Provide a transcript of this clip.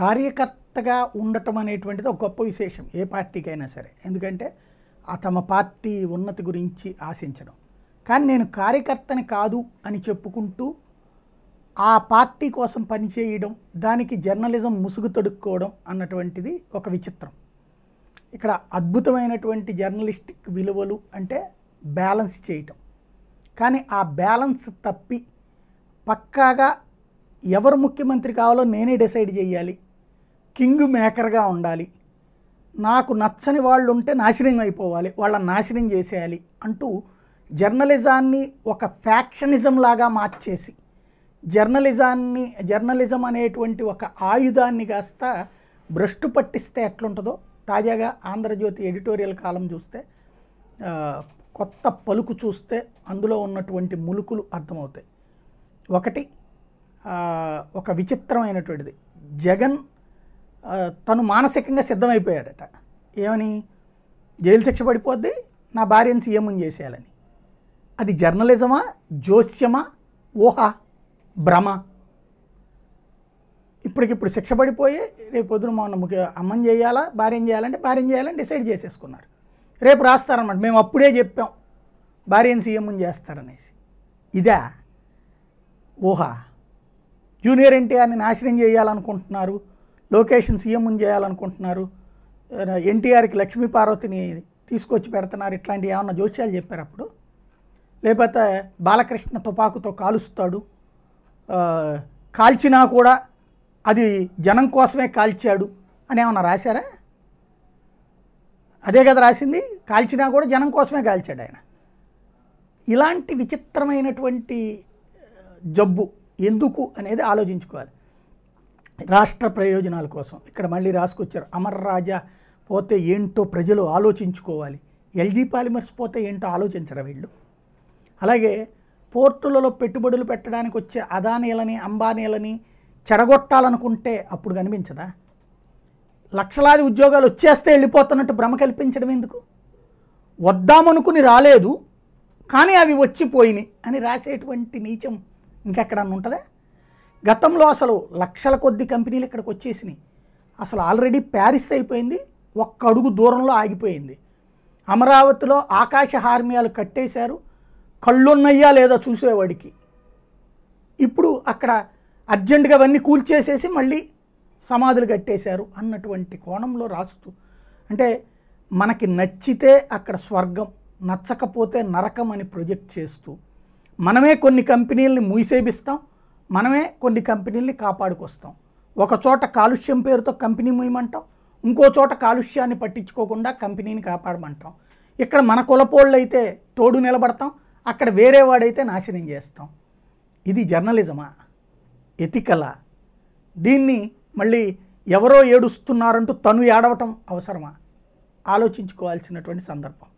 కార్యకర్తగా ఉండటం అనేటువంటిది ఒక గొప్ప విశేషం ఏ పార్టీకైనా సరే ఎందుకంటే ఆ తమ పార్టీ ఉన్నతి గురించి ఆశించడం కానీ నేను కార్యకర్తని కాదు అని చెప్పుకుంటూ ఆ పార్టీ కోసం పనిచేయడం దానికి జర్నలిజం ముసుగు తొడుక్కోవడం అన్నటువంటిది ఒక విచిత్రం ఇక్కడ అద్భుతమైనటువంటి జర్నలిస్టిక్ విలువలు అంటే బ్యాలెన్స్ చేయటం కానీ ఆ బ్యాలెన్స్ తప్పి పక్కాగా ఎవరు ముఖ్యమంత్రి కావాలో నేనే డిసైడ్ చేయాలి కింగ్ మేకర్గా ఉండాలి నాకు నచ్చని వాళ్ళు ఉంటే నాశనం అయిపోవాలి వాళ్ళని నాశనం చేసేయాలి అంటూ జర్నలిజాన్ని ఒక ఫ్యాక్షనిజం లాగా మార్చేసి జర్నలిజాన్ని జర్నలిజం అనేటువంటి ఒక ఆయుధాన్ని కాస్త భ్రష్టు పట్టిస్తే ఎట్లుంటుందో తాజాగా ఆంధ్రజ్యోతి ఎడిటోరియల్ కాలం చూస్తే కొత్త పలుకు చూస్తే అందులో ఉన్నటువంటి ములుకులు అర్థమవుతాయి ఒకటి ఒక విచిత్రమైనటువంటిది జగన్ తను మానసికంగా సిద్ధమైపోయాడట ఏమని జైలు శిక్ష పడిపోద్ది నా భార్యను సీఎంని చేసేయాలని అది జర్నలిజమా జోస్యమా ఊహ భ్రమ ఇప్పటికిప్పుడు శిక్ష పడిపోయి రేపు పొద్దున మొన్న ముఖ్య అమ్మం చేయాలా భార్యం చేయాలంటే భార్యం చేయాలని డిసైడ్ చేసేసుకున్నారు రేపు రాస్తారన్నమాట మేము అప్పుడే చెప్పాం భార్యను సీఎంని చేస్తారనేసి ఇదే ఊహ జూనియర్ ఎన్టీఆర్ని నాశనం చేయాలనుకుంటున్నారు లొకేషన్ సీఎం చేయాలనుకుంటున్నారు ఎన్టీఆర్కి లక్ష్మీ పార్వతిని తీసుకొచ్చి పెడుతున్నారు ఇట్లాంటివి ఏమన్నా జోస్యాలు చెప్పారు అప్పుడు లేకపోతే బాలకృష్ణ తుపాకుతో కాలుస్తాడు కాల్చినా కూడా అది జనం కోసమే కాల్చాడు అని ఏమన్నా రాశారా అదే కదా రాసింది కాల్చినా కూడా జనం కోసమే కాల్చాడు ఆయన ఇలాంటి విచిత్రమైనటువంటి జబ్బు ఎందుకు అనేది ఆలోచించుకోవాలి రాష్ట్ర ప్రయోజనాల కోసం ఇక్కడ మళ్ళీ రాసుకొచ్చారు అమర రాజా పోతే ఏంటో ప్రజలు ఆలోచించుకోవాలి ఎల్జీ పాలిమర్స్ పోతే ఏంటో ఆలోచించరా వీళ్ళు అలాగే పోర్టులలో పెట్టుబడులు పెట్టడానికి వచ్చే అదానీలని అంబానీలని చెడగొట్టాలనుకుంటే అప్పుడు కనిపించదా లక్షలాది ఉద్యోగాలు వచ్చేస్తే వెళ్ళిపోతున్నట్టు భ్రమ కల్పించడం ఎందుకు వద్దామనుకుని రాలేదు కానీ అవి వచ్చిపోయినాయి అని రాసేటువంటి నీచం ఇంకెక్కడన్నా ఉంటుందా గతంలో అసలు లక్షల కొద్ది కంపెనీలు ఇక్కడికి వచ్చేసినాయి అసలు ఆల్రెడీ ప్యారిస్ అయిపోయింది ఒక్క అడుగు దూరంలో ఆగిపోయింది అమరావతిలో ఆకాశ హార్మియాలు కట్టేశారు కళ్ళున్నయ్యా లేదా చూసేవాడికి ఇప్పుడు అక్కడ అర్జెంటుగా అవన్నీ కూల్చేసేసి మళ్ళీ సమాధులు కట్టేశారు అన్నటువంటి కోణంలో రాస్తూ అంటే మనకి నచ్చితే అక్కడ స్వర్గం నచ్చకపోతే నరకం అని ప్రొజెక్ట్ చేస్తూ మనమే కొన్ని కంపెనీలని మూసేపిస్తాం మనమే కొన్ని కంపెనీల్ని కాపాడుకొస్తాం ఒక చోట కాలుష్యం పేరుతో కంపెనీ మూయమంటాం ఇంకో చోట కాలుష్యాన్ని పట్టించుకోకుండా కంపెనీని కాపాడమంటాం ఇక్కడ మన కులపోళ్ళు అయితే తోడు నిలబడతాం అక్కడ వేరే వాడైతే నాశనం చేస్తాం ఇది జర్నలిజమా ఎతికలా దీన్ని మళ్ళీ ఎవరో ఏడుస్తున్నారంటూ తను ఏడవటం అవసరమా ఆలోచించుకోవాల్సినటువంటి సందర్భం